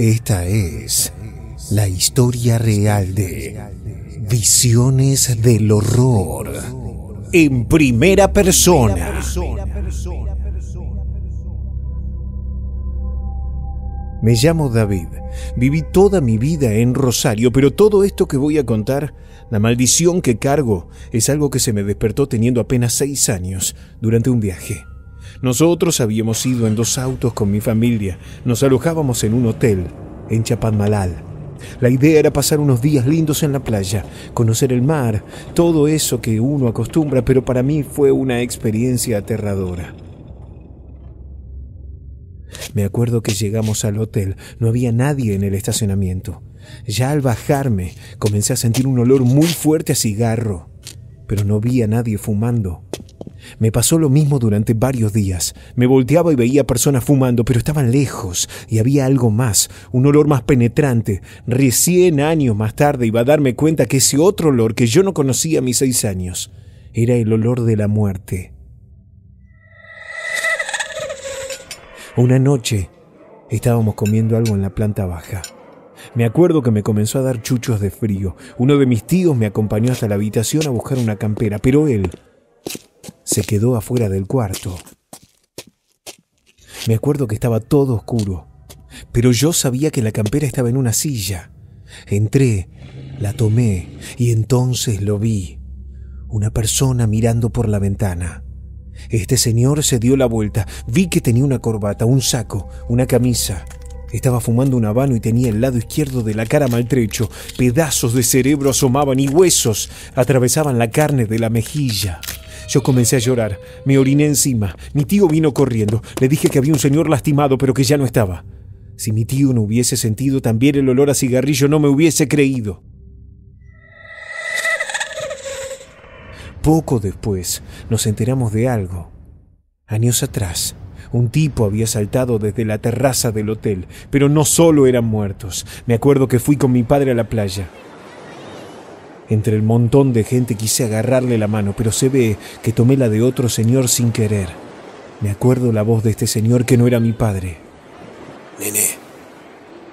Esta es la historia real de Visiones del Horror en primera persona. Me llamo David. Viví toda mi vida en Rosario, pero todo esto que voy a contar, la maldición que cargo, es algo que se me despertó teniendo apenas seis años durante un viaje. Nosotros habíamos ido en dos autos con mi familia. Nos alojábamos en un hotel, en Chapadmalal. La idea era pasar unos días lindos en la playa, conocer el mar, todo eso que uno acostumbra, pero para mí fue una experiencia aterradora. Me acuerdo que llegamos al hotel, no había nadie en el estacionamiento. Ya al bajarme comencé a sentir un olor muy fuerte a cigarro, pero no vi a nadie fumando. Me pasó lo mismo durante varios días. Me volteaba y veía personas fumando, pero estaban lejos y había algo más, un olor más penetrante. Recién años más tarde iba a darme cuenta que ese otro olor que yo no conocía a mis seis años era el olor de la muerte. Una noche estábamos comiendo algo en la planta baja. Me acuerdo que me comenzó a dar chuchos de frío. Uno de mis tíos me acompañó hasta la habitación a buscar una campera, pero él se quedó afuera del cuarto. Me acuerdo que estaba todo oscuro, pero yo sabía que la campera estaba en una silla. Entré, la tomé y entonces lo vi. Una persona mirando por la ventana. Este señor se dio la vuelta. Vi que tenía una corbata, un saco, una camisa. Estaba fumando un habano y tenía el lado izquierdo de la cara maltrecho. Pedazos de cerebro asomaban y huesos atravesaban la carne de la mejilla. Yo comencé a llorar, me oriné encima. Mi tío vino corriendo. Le dije que había un señor lastimado, pero que ya no estaba. Si mi tío no hubiese sentido también el olor a cigarrillo, no me hubiese creído. Poco después nos enteramos de algo. Años atrás, un tipo había saltado desde la terraza del hotel, pero no solo eran muertos. Me acuerdo que fui con mi padre a la playa. Entre el montón de gente quise agarrarle la mano, pero se ve que tomé la de otro señor sin querer. Me acuerdo la voz de este señor que no era mi padre. Nene,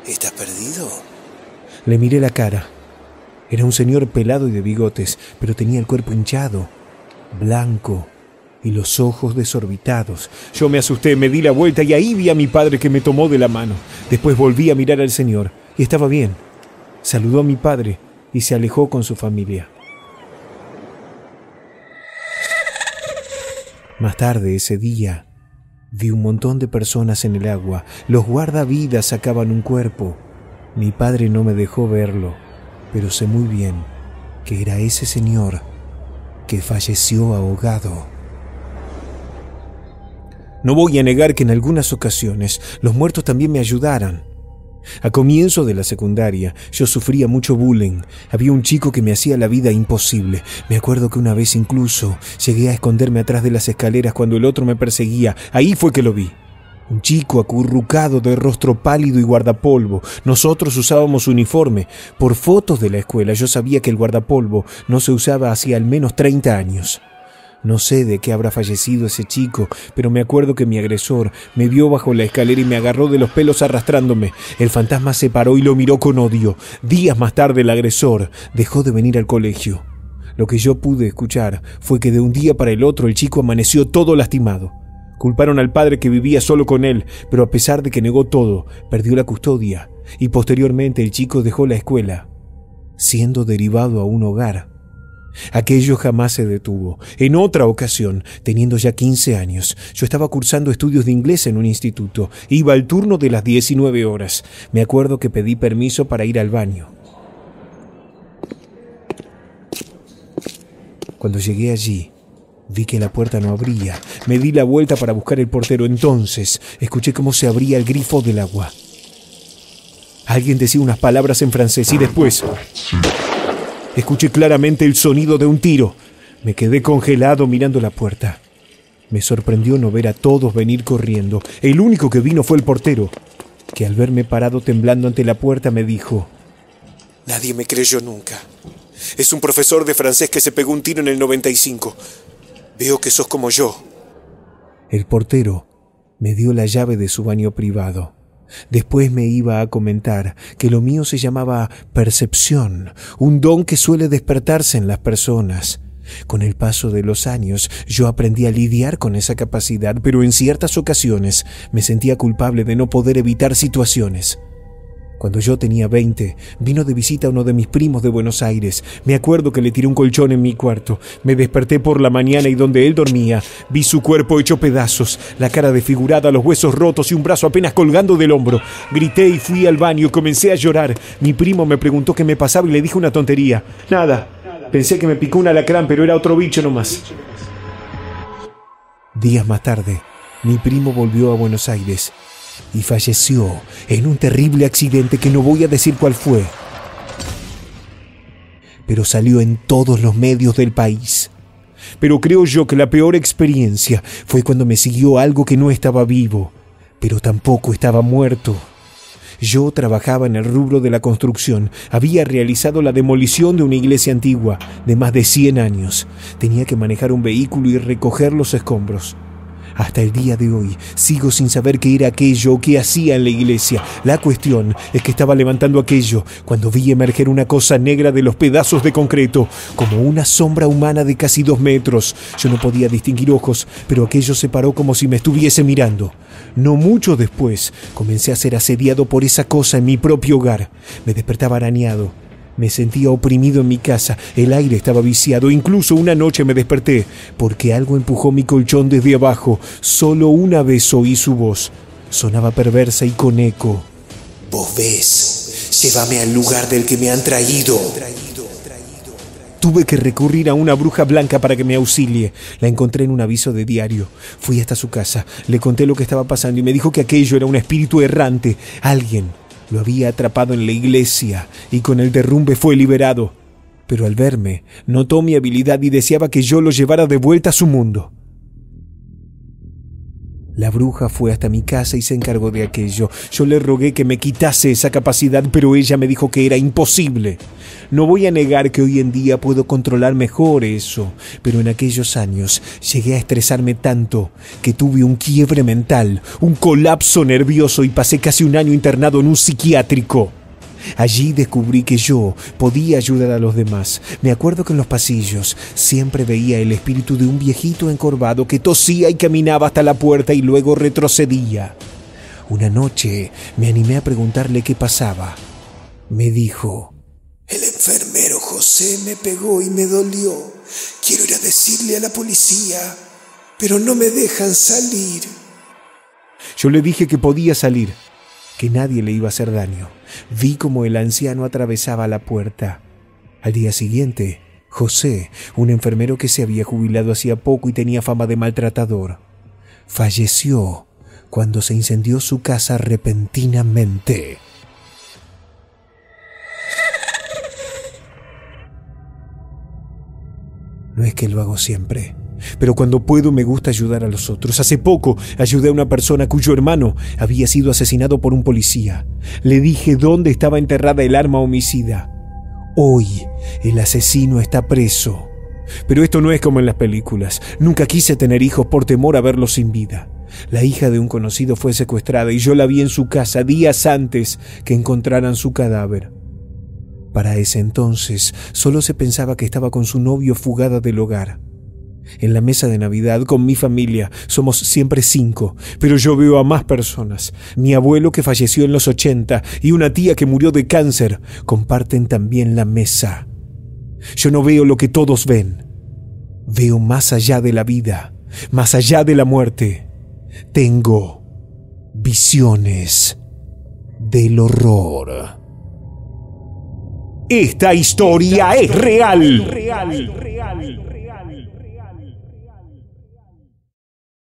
¿estás perdido? Le miré la cara. Era un señor pelado y de bigotes, pero tenía el cuerpo hinchado, blanco y los ojos desorbitados. Yo me asusté, me di la vuelta y ahí vi a mi padre que me tomó de la mano. Después volví a mirar al señor y estaba bien. Saludó a mi padre y se alejó con su familia. Más tarde ese día, vi un montón de personas en el agua. Los guardavidas sacaban un cuerpo. Mi padre no me dejó verlo, pero sé muy bien que era ese señor que falleció ahogado. No voy a negar que en algunas ocasiones los muertos también me ayudaran. A comienzo de la secundaria, yo sufría mucho bullying. Había un chico que me hacía la vida imposible. Me acuerdo que una vez incluso llegué a esconderme atrás de las escaleras cuando el otro me perseguía. Ahí fue que lo vi. Un chico acurrucado de rostro pálido y guardapolvo. Nosotros usábamos uniforme. Por fotos de la escuela yo sabía que el guardapolvo no se usaba hacía al menos 30 años. No sé de qué habrá fallecido ese chico, pero me acuerdo que mi agresor me vio bajo la escalera y me agarró de los pelos arrastrándome. El fantasma se paró y lo miró con odio. Días más tarde el agresor dejó de venir al colegio. Lo que yo pude escuchar fue que de un día para el otro el chico amaneció todo lastimado. Culparon al padre que vivía solo con él, pero a pesar de que negó todo, perdió la custodia y posteriormente el chico dejó la escuela, siendo derivado a un hogar Aquello jamás se detuvo. En otra ocasión, teniendo ya 15 años, yo estaba cursando estudios de inglés en un instituto. Iba al turno de las 19 horas. Me acuerdo que pedí permiso para ir al baño. Cuando llegué allí, vi que la puerta no abría. Me di la vuelta para buscar el portero. Entonces, escuché cómo se abría el grifo del agua. Alguien decía unas palabras en francés y después... Escuché claramente el sonido de un tiro. Me quedé congelado mirando la puerta. Me sorprendió no ver a todos venir corriendo. El único que vino fue el portero, que al verme parado temblando ante la puerta me dijo, Nadie me creyó nunca. Es un profesor de francés que se pegó un tiro en el 95. Veo que sos como yo. El portero me dio la llave de su baño privado. Después me iba a comentar que lo mío se llamaba percepción, un don que suele despertarse en las personas. Con el paso de los años yo aprendí a lidiar con esa capacidad, pero en ciertas ocasiones me sentía culpable de no poder evitar situaciones. Cuando yo tenía 20, vino de visita uno de mis primos de Buenos Aires. Me acuerdo que le tiré un colchón en mi cuarto. Me desperté por la mañana y donde él dormía, vi su cuerpo hecho pedazos, la cara desfigurada, los huesos rotos y un brazo apenas colgando del hombro. Grité y fui al baño, y comencé a llorar. Mi primo me preguntó qué me pasaba y le dije una tontería. Nada. Pensé que me picó un alacrán, pero era otro bicho nomás. Días más tarde, mi primo volvió a Buenos Aires y falleció en un terrible accidente que no voy a decir cuál fue, pero salió en todos los medios del país. Pero creo yo que la peor experiencia fue cuando me siguió algo que no estaba vivo, pero tampoco estaba muerto. Yo trabajaba en el rubro de la construcción. Había realizado la demolición de una iglesia antigua de más de 100 años. Tenía que manejar un vehículo y recoger los escombros. Hasta el día de hoy sigo sin saber qué era aquello o qué hacía en la iglesia. La cuestión es que estaba levantando aquello cuando vi emerger una cosa negra de los pedazos de concreto, como una sombra humana de casi dos metros. Yo no podía distinguir ojos, pero aquello se paró como si me estuviese mirando. No mucho después comencé a ser asediado por esa cosa en mi propio hogar. Me despertaba arañado me sentía oprimido en mi casa, el aire estaba viciado, incluso una noche me desperté, porque algo empujó mi colchón desde abajo. Solo una vez oí su voz. Sonaba perversa y con eco. Vos ves, llévame al lugar del que me han traído. Tuve que recurrir a una bruja blanca para que me auxilie. La encontré en un aviso de diario. Fui hasta su casa, le conté lo que estaba pasando y me dijo que aquello era un espíritu errante, alguien lo había atrapado en la iglesia y con el derrumbe fue liberado. Pero al verme, notó mi habilidad y deseaba que yo lo llevara de vuelta a su mundo. La bruja fue hasta mi casa y se encargó de aquello. Yo le rogué que me quitase esa capacidad, pero ella me dijo que era imposible. No voy a negar que hoy en día puedo controlar mejor eso, pero en aquellos años llegué a estresarme tanto que tuve un quiebre mental, un colapso nervioso y pasé casi un año internado en un psiquiátrico. Allí descubrí que yo podía ayudar a los demás. Me acuerdo que en los pasillos siempre veía el espíritu de un viejito encorvado que tosía y caminaba hasta la puerta y luego retrocedía. Una noche me animé a preguntarle qué pasaba. Me dijo, el enfermero José me pegó y me dolió. Quiero ir a decirle a la policía, pero no me dejan salir. Yo le dije que podía salir, que nadie le iba a hacer daño. Vi como el anciano atravesaba la puerta. Al día siguiente, José, un enfermero que se había jubilado hacía poco y tenía fama de maltratador, falleció cuando se incendió su casa repentinamente. No es que lo hago siempre. Pero cuando puedo me gusta ayudar a los otros. Hace poco ayudé a una persona cuyo hermano había sido asesinado por un policía. Le dije dónde estaba enterrada el arma homicida. Hoy el asesino está preso. Pero esto no es como en las películas. Nunca quise tener hijos por temor a verlos sin vida. La hija de un conocido fue secuestrada y yo la vi en su casa días antes que encontraran su cadáver. Para ese entonces solo se pensaba que estaba con su novio fugada del hogar. En la mesa de Navidad con mi familia somos siempre cinco, pero yo veo a más personas. Mi abuelo que falleció en los 80 y una tía que murió de cáncer comparten también la mesa. Yo no veo lo que todos ven. Veo más allá de la vida, más allá de la muerte. Tengo visiones del horror. Esta historia, Es real.